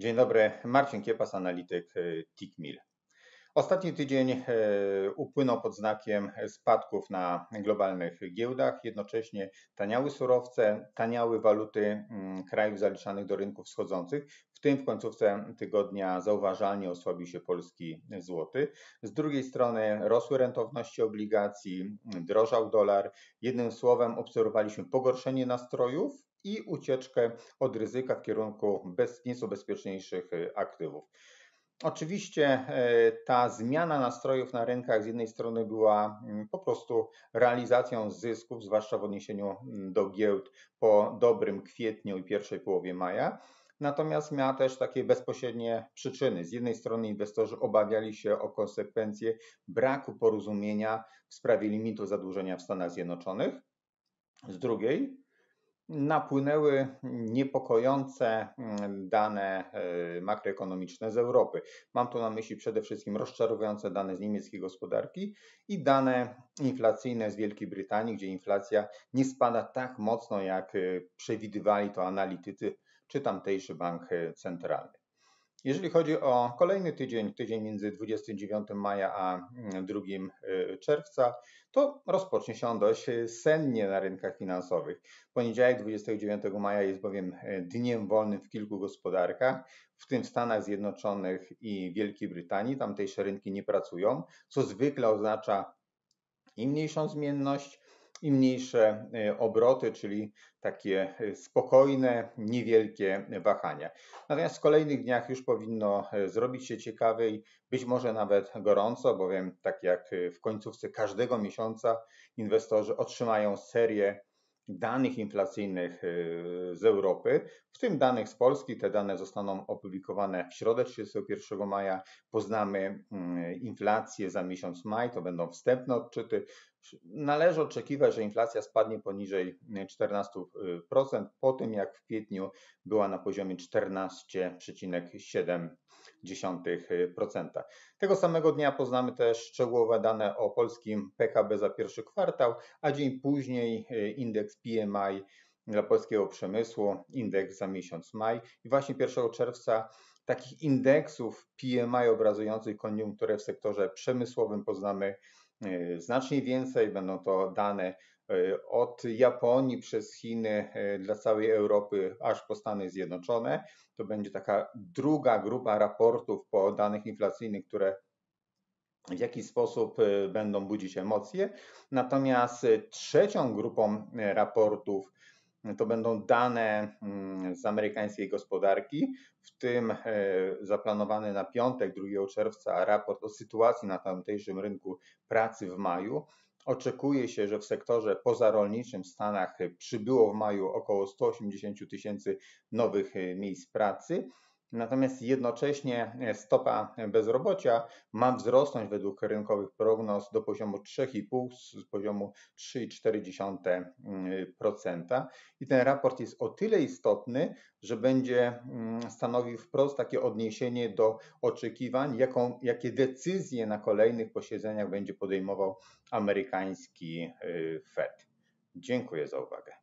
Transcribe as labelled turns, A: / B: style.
A: Dzień dobry, Marcin Kiepas, analityk e, TICMIL. Ostatni tydzień e, upłynął pod znakiem spadków na globalnych giełdach, jednocześnie taniały surowce, taniały waluty mm, krajów zaliczanych do rynków wschodzących, w tym w końcówce tygodnia zauważalnie osłabił się polski złoty. Z drugiej strony rosły rentowności obligacji, drożał dolar. Jednym słowem obserwowaliśmy pogorszenie nastrojów i ucieczkę od ryzyka w kierunku bez, nieco bezpieczniejszych e, aktywów. Oczywiście e, ta zmiana nastrojów na rynkach z jednej strony była mm, po prostu realizacją zysków, zwłaszcza w odniesieniu mm, do giełd po dobrym kwietniu i pierwszej połowie maja. Natomiast miała też takie bezpośrednie przyczyny. Z jednej strony inwestorzy obawiali się o konsekwencje braku porozumienia w sprawie limitu zadłużenia w Stanach Zjednoczonych. Z drugiej napłynęły niepokojące mm, dane e, makroekonomiczne z Europy. Mam tu na myśli przede wszystkim rozczarowujące dane z niemieckiej gospodarki i dane inflacyjne z Wielkiej Brytanii, gdzie inflacja nie spada tak mocno, jak e, przewidywali to analitycy czy tamtejszy bank e, centralny. Jeżeli chodzi o kolejny tydzień, tydzień między 29 maja a 2 mm, y, czerwca, to rozpocznie się on dość y, sennie na rynkach finansowych. Poniedziałek 29 maja jest bowiem y, dniem wolnym w kilku gospodarkach, w tym w Stanach Zjednoczonych i Wielkiej Brytanii. Tamtejsze rynki nie pracują, co zwykle oznacza i mniejszą zmienność, i mniejsze e, obroty, czyli takie e, spokojne, niewielkie wahania. Natomiast w kolejnych dniach już powinno e, zrobić się ciekawe i być może nawet gorąco, bowiem tak jak w końcówce każdego miesiąca inwestorzy otrzymają serię danych inflacyjnych z Europy, w tym danych z Polski. Te dane zostaną opublikowane w środę 31 maja. Poznamy mm, inflację za miesiąc maj, to będą wstępne odczyty. Należy oczekiwać, że inflacja spadnie poniżej 14% e, po tym, jak w kwietniu była na poziomie 14,7%. Tego samego dnia poznamy też szczegółowe dane o polskim PKB za pierwszy kwartał, a dzień później e, indeks PMI dla polskiego przemysłu, indeks za miesiąc maj. I właśnie 1 czerwca takich indeksów PMI obrazujących koniunkturę w sektorze przemysłowym poznamy e, znacznie więcej. Będą to dane e, od Japonii przez Chiny e, dla całej Europy aż po Stany Zjednoczone. To będzie taka druga grupa raportów po danych inflacyjnych, które w jaki sposób będą budzić emocje. Natomiast trzecią grupą raportów no to będą dane mm, z amerykańskiej gospodarki, w tym e, zaplanowany na piątek 2 czerwca raport o sytuacji na tamtejszym rynku pracy w maju. Oczekuje się, że w sektorze pozarolniczym w Stanach przybyło w maju około 180 tysięcy nowych e, miejsc pracy. Natomiast jednocześnie e, stopa bezrobocia ma wzrosnąć według rynkowych prognoz do poziomu 3,5 z poziomu 3,4%. Mm, I ten raport jest o tyle istotny, że będzie mm, stanowił wprost takie odniesienie do oczekiwań, jaką, jakie decyzje na kolejnych posiedzeniach będzie podejmował amerykański y, Fed. Dziękuję za uwagę.